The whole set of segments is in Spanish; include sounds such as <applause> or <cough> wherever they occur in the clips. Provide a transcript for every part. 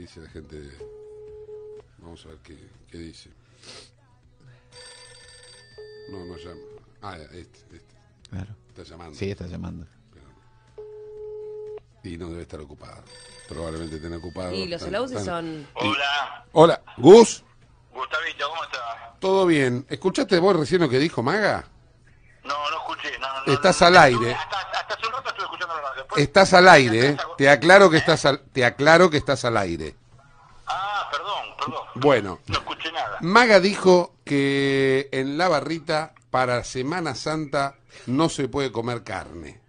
dice la gente. Vamos a ver qué, qué dice. No, no llama. Ah, este, este. Claro. Está llamando. Sí, está llamando. Y no debe estar ocupado. Probablemente tenga ocupado. Y los saludos son. Hola. Hola, Gus. Gustavito, ¿cómo estás? Todo bien. ¿Escuchaste vos recién lo que dijo Maga? No, no escuché. No, no, estás al aire. Hasta, hace un rato estuve escuchando la radio. estás al aire. Eh. Te aclaro que eh. estás te aclaro que estás al aire. Bueno. No escuché nada. Maga dijo que en la barrita para Semana Santa no se puede comer carne.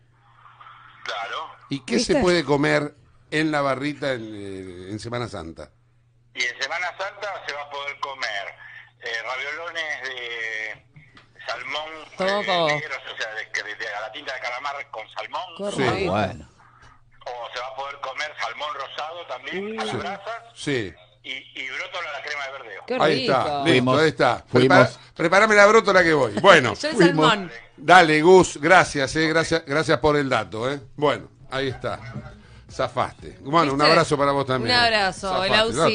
Claro. ¿Y qué se puede comer en la barrita eh, en, Semana Santa? Y en Semana Santa se va a poder comer eh, raviolones de salmón todo, eh, o sea, de, la tinta de calamar con salmón. Sí. bueno. O se va a poder comer salmón rosado también a las brasas. Sí y, y la crema de verdeo. ahí está, listo, ahí está. Prepara, preparame la brótola que voy. <laughs> Bueno, soy salmón. Dale, Gus, gracias, eh, gracias, gracias por el dato. Eh. Bueno, ahí está. Zafaste. Bueno, un abrazo para vos también. Un abrazo, el Aussie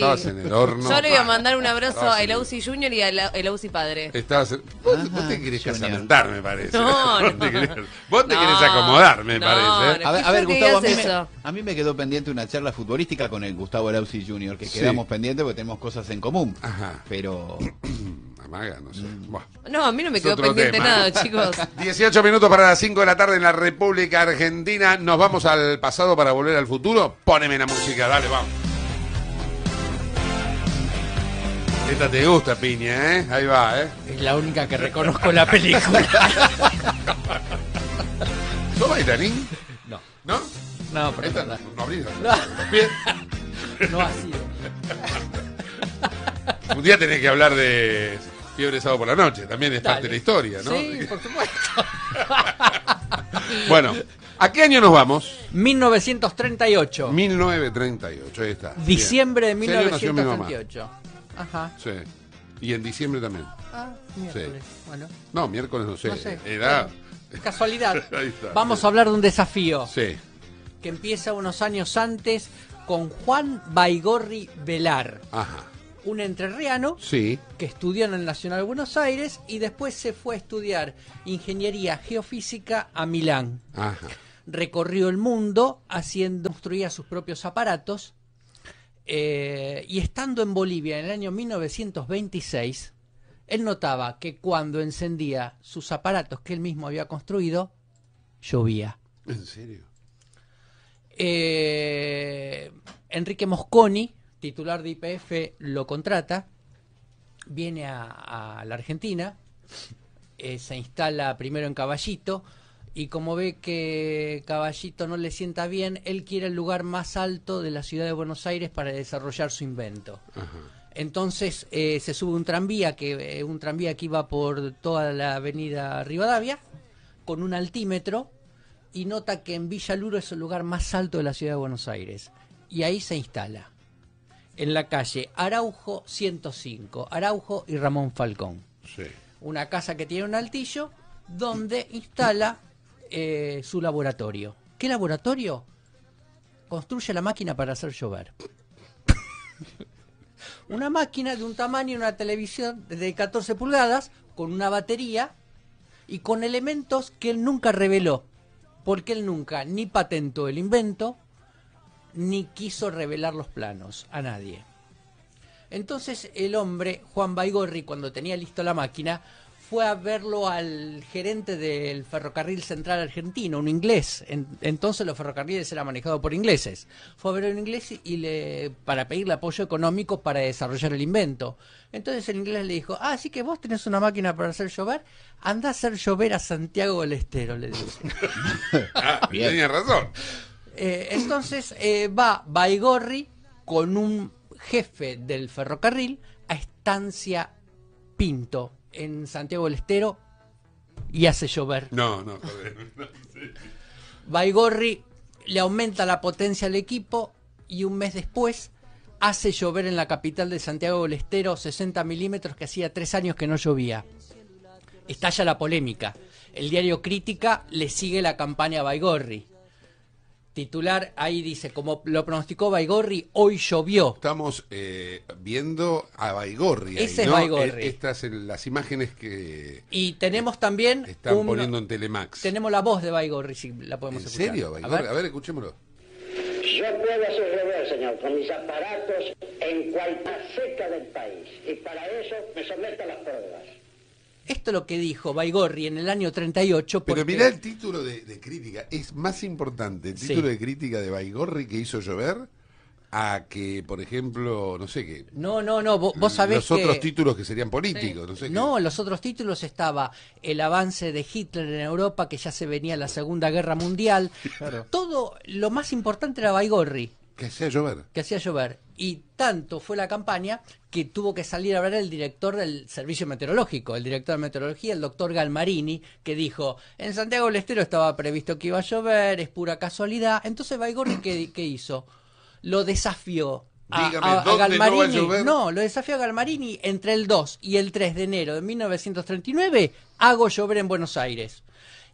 Yo le voy a mandar un abrazo a el... Junior y al el Padre. estás ¿Vos, te ah, querés casamentar, me parece. <laughs> Vos te querés acomodar, me parece. A ver, Gustavo, a mí, me, quedó pendiente una charla futbolística con el Gustavo Lausi Junior, que quedamos pendientes porque tenemos cosas en común. Ajá. Pero Mm. no a mí no me quedó pendiente nada, chicos. 18 <laughs> minutos para las 5 de la tarde en la República Argentina. Nos vamos al pasado para volver al futuro. Póneme la música, dale, vamos. Esta te gusta, piña, ¿eh? Ahí va, ¿eh? Es la única que reconozco la película. <laughs> ¿Sos bailarín? No, ¿No? no, pero Esta no, no, no no ha sido. Un día tenés que hablar de Fiebre sábado por la noche, también es parte de la historia, ¿no? Sí, por supuesto. <laughs> bueno, ¿a qué año nos vamos? 1938. 1938, ahí está. Diciembre de 1938. Ajá. Sí. Y en diciembre también. Ah, miércoles. Sí. Bueno. No, miércoles no sé. No sé. Era. Casualidad. <laughs> ahí está, vamos a hablar de un desafío. Sí. Que empieza unos años antes con Juan Baigorri Velar. Ajá un entrerriano que estudió en el Nacional de Buenos Aires y después se fue a estudiar ingeniería geofísica a Milán. Recorrió el mundo haciendo, construía sus propios aparatos eh, y estando en Bolivia en el año 1926, él notaba que cuando encendía sus aparatos que él mismo había construido, llovía. ¿En serio? Eh, Enrique Mosconi, titular de IPF lo contrata, viene a, la Argentina, eh, se instala primero en Caballito y como ve que Caballito no le sienta bien, él quiere el lugar más alto de la ciudad de Buenos Aires para desarrollar su invento. Entonces eh, se sube un tranvía que eh, un tranvía que iba por toda la avenida Rivadavia con un altímetro y nota que en Villa Luro es el lugar más alto de la ciudad de Buenos Aires y ahí se instala en la calle Araujo 105, Araujo y Ramón Falcón. Sí. Una casa que tiene un altillo donde instala eh, su laboratorio. ¿Qué laboratorio? Construye la máquina para hacer llover. <laughs> una máquina de un tamaño, una televisión de 14 pulgadas, con una batería y con elementos que él nunca reveló, porque él nunca ni patentó el invento, ni quiso revelar los planos a nadie. Entonces el hombre, Juan Baigorri, cuando tenía listo la máquina, fue a verlo al gerente del ferrocarril central argentino, un inglés. entonces los ferrocarriles eran manejados por ingleses. Fue a ver en inglés y le, para pedirle apoyo económico para desarrollar el invento. Entonces el inglés le dijo, ah, así que vos tenés una máquina para hacer llover, anda a hacer llover a Santiago del Estero, le dice. <laughs> ah, tenía razón. Eh, entonces eh, va Baigorri con un jefe del ferrocarril a Estancia Pinto en Santiago del Estero y hace llover. No, no, <laughs> Baigorri le aumenta la potencia al equipo y un mes después hace llover en la capital de Santiago del Estero 60 milímetros que hacía tres años que no llovía. Estalla la polémica. El diario Crítica le sigue la campaña a Baigorri titular ahí dice, como lo pronosticó Baigorri, hoy llovió. Estamos eh, viendo a Baigorri. Ese es Baigorri. E-, estas son las imágenes que... Y tenemos también... Están poniendo en Telemax. Tenemos la voz de Baigorri, si la podemos escuchar. ¿En serio, Baigorri? A ver. a escuchémoslo. Yo puedo hacer señor, con mis aparatos en cualquier seca del país. Y para eso me someto a las pruebas. Esto es lo que dijo Baigorri en el año 38. Porque... Pero mirá el título de, crítica. Es más importante el título de crítica de Baigorri que hizo llover a que, por ejemplo, no sé qué. No, no, no, vos, Los otros títulos que serían políticos, no sé No, los otros títulos estaba el avance de Hitler en Europa, que ya se venía la Segunda Guerra Mundial. Todo lo más importante era Baigorri. Que hacía llover. Que hacía llover y tanto fue la campaña que tuvo que salir a hablar el director del servicio meteorológico, el director de meteorología, el doctor Galmarini, que dijo, en Santiago del Estero estaba previsto que iba a llover, es pura casualidad. Entonces Baigorri, ¿qué, hizo? Lo desafió. A, Galmarini, no, no, lo desafió a Galmarini entre el 2 y el 3 de enero de 1939, hago llover en Buenos Aires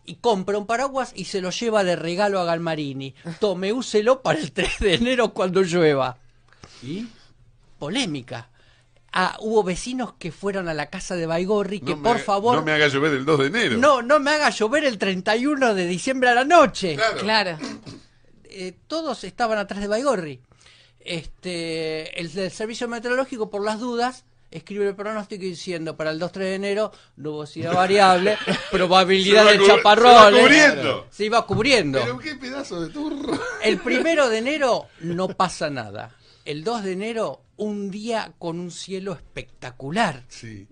y compra un paraguas y se lo lleva de regalo a Galmarini. Tome, úselo para el 3 de enero cuando llueva. ¿Y? Polémica. Ah, hubo vecinos que fueron a la casa de Baigorri que por favor... No me haga llover el 2 de enero. No, no me haga llover el 31 de diciembre a la noche. Claro. Eh, todos estaban atrás de Baigorri. Este, el, servicio meteorológico, por las dudas, escribe el pronóstico diciendo para el 2-3 de enero nubosidad <laughs> variable, probabilidad de chaparrones. Se iba cubriendo. Se cubriendo. qué pedazo de turro. El primero de enero <laughs> no pasa nada el 2 de enero, un día con un cielo espectacular. Sí.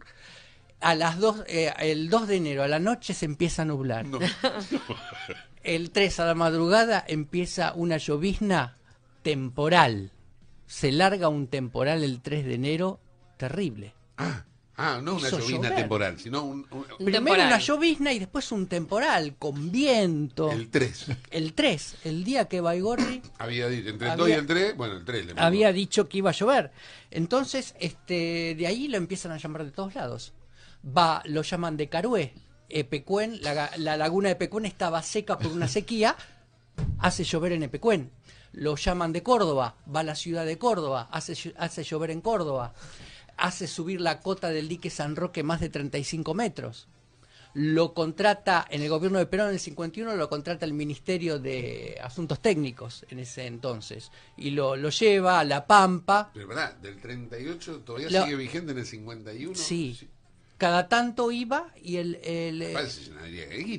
A las eh, el 2 de enero, a la noche se empieza a nublar. No. <laughs> el 3 a la madrugada empieza una llovizna temporal. Se larga un temporal el 3 de enero terrible. Ah. Ah, no una llovizna temporal, sino un, Primero una llovizna y después un temporal con viento. El 3. El 3, el día que Baigorri... <coughs> había dicho, entre el y el 3, bueno, el 3 Había dicho que iba a llover. Entonces, este, de ahí lo empiezan a llamar de todos lados. Va, lo llaman de Carué, Epecuén, la, la laguna de Epecuén estaba seca por una sequía, <laughs> hace llover en Epecuén. Lo llaman de Córdoba, va a la ciudad de Córdoba, hace, hace llover en Córdoba hace subir la cota del dique San Roque más de 35 metros. Lo contrata en el gobierno de Perón en el 51, lo contrata el Ministerio de Asuntos Técnicos en ese entonces. Y lo, lleva a La Pampa. Pero verdad, del 38 todavía sigue vigente en el 51. Sí. Cada tanto iba y el. el eh,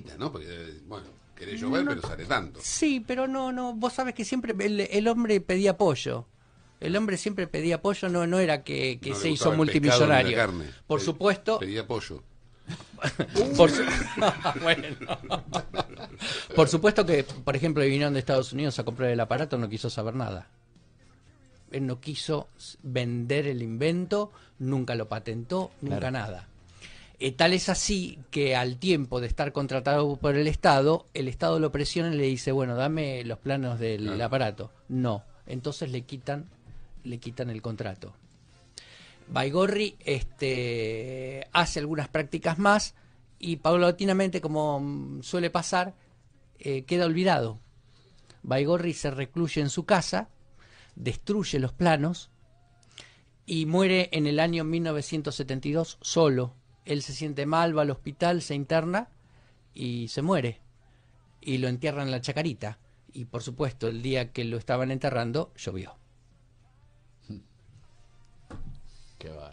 una ¿no? Porque, eh, bueno. Querés llover, pero sale tanto. Sí, pero no, no. Vos sabes que siempre el hombre pedía apoyo. El hombre siempre pedía apoyo, no, no era que, se hizo multimillonario. Por supuesto. Pedía apoyo. <laughs> por, <laughs> por supuesto que, por ejemplo, vinieron de Estados Unidos a comprar el aparato, no quiso saber nada. Él no quiso vender el invento, nunca lo patentó, nunca nada. Eh, tal es así que al tiempo de estar contratado por el Estado, el Estado lo presiona y le dice, bueno, dame los planos del aparato. No, entonces le quitan le quitan el contrato. Baigorri este, hace algunas prácticas más y paulatinamente, como suele pasar, eh, queda olvidado. Baigorri se recluye en su casa, destruye los planos y muere en el año 1972 solo. Él se siente mal, va al hospital, se interna y se muere. Y lo entierran en la chacarita. Y por supuesto, el día que lo estaban enterrando, llovió.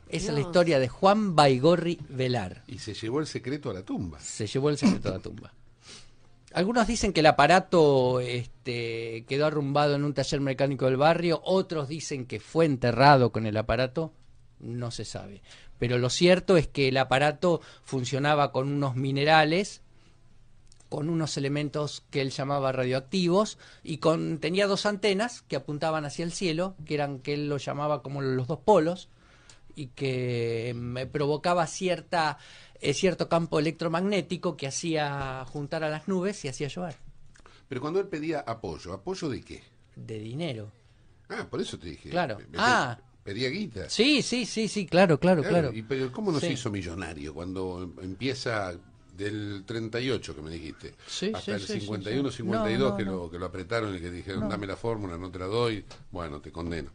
Esa es la historia de Juan Baigorri Velar. Y se llevó el secreto a la tumba. Se llevó el secreto a la tumba. Algunos dicen que el aparato este, quedó arrumbado en un taller mecánico del barrio, otros dicen que fue enterrado con el aparato, no se sabe. Pero lo cierto es que el aparato funcionaba con unos minerales, con unos elementos que él llamaba radioactivos, y con, tenía dos antenas que apuntaban hacia el cielo, que eran que él lo llamaba como los dos polos, y que me provocaba cierta, eh, cierto campo electromagnético que hacía juntar a las nubes y hacía llover. Pero cuando él pedía apoyo, ¿apoyo de qué? De dinero. Ah, por eso te dije. Claro. Ah. Pedía guita. Sí, sí, sí, sí, claro, claro, claro. ¿Y pero cómo nos se hizo millonario cuando empieza del 38 que me dijiste, sí, hasta el 51, 52 que, Lo, que lo apretaron y que dijeron, dame la fórmula, no te la doy, bueno, te condeno.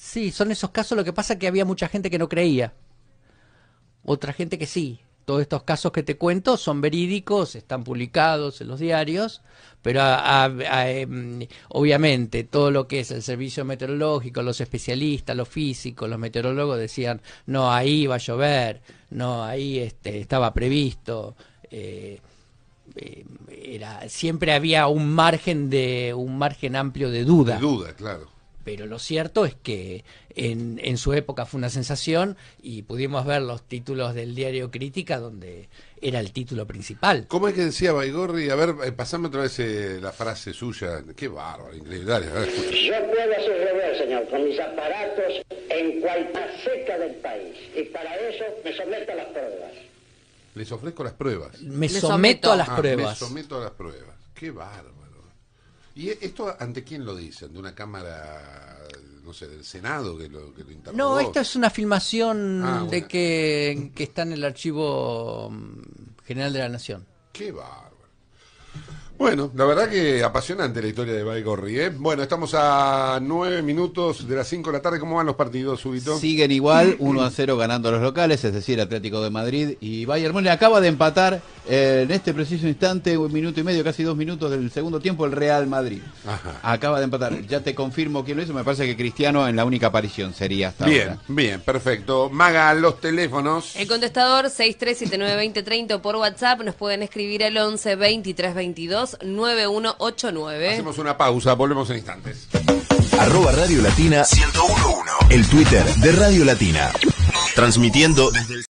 Sí, son esos casos. Lo que pasa es que había mucha gente que no creía. Otra gente que sí. Todos estos casos que te cuento son verídicos, están publicados en los diarios, pero em, obviamente todo lo que es el servicio meteorológico, los especialistas, los físicos, los meteorólogos decían, no, ahí va a llover, no, ahí este, estaba previsto. Eh, em, era, siempre había un margen de un margen amplio de duda. De duda, claro pero lo cierto es que en, su época fue una sensación y pudimos ver los títulos del diario Crítica donde era el título principal. ¿Cómo es que decía Baigorri? A ver, eh, pasame otra vez eh, la frase suya. Qué bárbaro, increíble. Yo puedo hacer señor, con mis aparatos en cualquier seca del país. Y para eso me someto a las pruebas. Les ofrezco las pruebas. Me, someto, a las ah, pruebas. Me someto a las pruebas. Qué bárbaro. ¿Y esto ante quién lo dicen? ¿De una cámara, no sé, del Senado que lo, que No, esta es una filmación ah, de Que, está en el Archivo mm, General de la Nación. Qué bárbaro. Bueno, la verdad que apasionante la historia de Baigorri. ¿eh? Bueno, estamos a nueve minutos de las cinco de la tarde. ¿Cómo van los partidos, Subito? Siguen igual, uno a 0 ganando los locales, es decir, Atlético de Madrid y Bayern le Acaba de empatar eh, en este preciso instante, un minuto y medio, casi dos minutos del segundo tiempo, el Real Madrid acaba de empatar. Ya te confirmo quién lo hizo. Me parece que Cristiano en la única aparición sería hasta bien, Bien, perfecto. Maga, los teléfonos. El contestador 63792030 por WhatsApp. Nos pueden escribir al 11 23 9189. Hacemos una pausa, volvemos en instantes. Arroba Radio Latina 1011. El Twitter de Radio Latina. Transmitiendo desde el